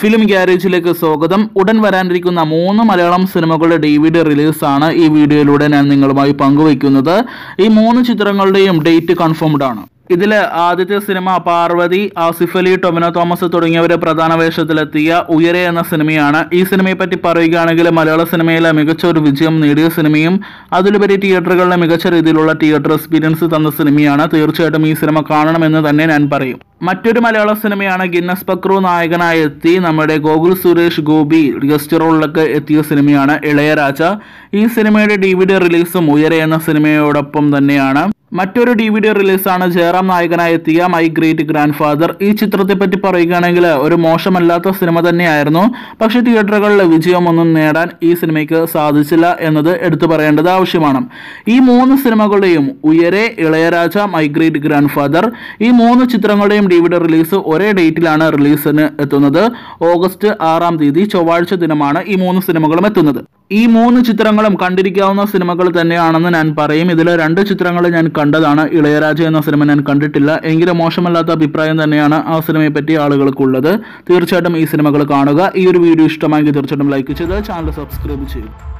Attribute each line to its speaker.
Speaker 1: film ഗ്യാരേജിലേക്ക് സ്വാഗതം ഉടൻ വരാനിരിക്കുന്ന മൂന്ന് മലയാളം സിനിമകളുടെ ഡി വി ഡി റിലീസാണ് ഈ വീഡിയോയിലൂടെ ഞാൻ നിങ്ങളുമായി പങ്കുവയ്ക്കുന്നത് ഈ മൂന്ന് ചിത്രങ്ങളുടെയും ഡേറ്റ് കൺഫേംഡ് ആണ് ഇതിൽ ആദ്യത്തെ സിനിമ പാർവതി ആസിഫ് അലി ടൊമിനോ തോമസ് തുടങ്ങിയവരെ പ്രധാന വേഷത്തിലെത്തിയ ഉയരെ എന്ന സിനിമയാണ് ഈ സിനിമയെ പറ്റി പറയുകയാണെങ്കിൽ മലയാള സിനിമയിലെ മികച്ച ഒരു വിജയം നേടിയ സിനിമയും അതിലുപരി തിയേറ്ററുകളിലെ മികച്ച രീതിയിലുള്ള തിയേറ്റർ എക്സ്പീരിയൻസ് തന്ന സിനിമയാണ് തീർച്ചയായിട്ടും ഈ സിനിമ കാണണമെന്ന് തന്നെ ഞാൻ പറയും മറ്റൊരു മലയാള സിനിമയാണ് ഗിന്നസ് പക്രു നായകനായി എത്തി നമ്മുടെ ഗോകുൽ സുരേഷ് ഗോപി ഗസ്റ്റ് റോളിലൊക്കെ എത്തിയ സിനിമയാണ് ഇളയരാജ ഈ സിനിമയുടെ ഡി വി ഡി റിലീസും ഉയരെ എന്ന സിനിമയോടൊപ്പം തന്നെയാണ് മറ്റൊരു ഡി വി ഡി റിലീസാണ് ജയറാം നായകനായി എത്തിയ മൈ ഗ്രേറ്റ് ഗ്രാൻഡ് ഫാദർ ഈ ചിത്രത്തെപ്പറ്റി പറയുകയാണെങ്കിൽ ഒരു മോശമല്ലാത്ത സിനിമ തന്നെയായിരുന്നു പക്ഷേ തിയേറ്ററുകളിലെ വിജയമൊന്നും നേടാൻ ഈ സിനിമയ്ക്ക് സാധിച്ചില്ല എന്നത് എടുത്തു പറയേണ്ടത് ആവശ്യമാണ് ഈ മൂന്ന് സിനിമകളുടെയും Uyare Ilayaraja my great grandfather ഈ മൂന്ന് ചിത്രങ്ങളുടെയും ഡി വി ഡി റിലീസ് ഒരേ ഡേറ്റിലാണ് റിലീസിന് എത്തുന്നത് ഓഗസ്റ്റ് ആറാം തീയതി ചൊവ്വാഴ്ച ദിനമാണ് ഈ മൂന്ന് സിനിമകളും എത്തുന്നത് ഈ മൂന്ന് ചിത്രങ്ങളും കണ്ടിരിക്കാവുന്ന സിനിമകൾ തന്നെയാണെന്ന് ഞാൻ പറയും ഇതിലെ രണ്ട് ചിത്രങ്ങൾ ഞാൻ കണ്ടതാണ് ഇളയരാജ എന്ന സിനിമ ഞാൻ കണ്ടിട്ടില്ല എങ്കിലും മോശമല്ലാത്ത അഭിപ്രായം തന്നെയാണ് ആ സിനിമയെ പറ്റി ആളുകൾക്കുള്ളത് തീർച്ചയായിട്ടും ഈ സിനിമകൾ കാണുക ഈ ഒരു വീഡിയോ ഇഷ്ടമായെങ്കിൽ തീർച്ചയായിട്ടും ലൈക്ക് ചെയ്ത് ചാനൽ സബ്സ്ക്രൈബ് ചെയ്യും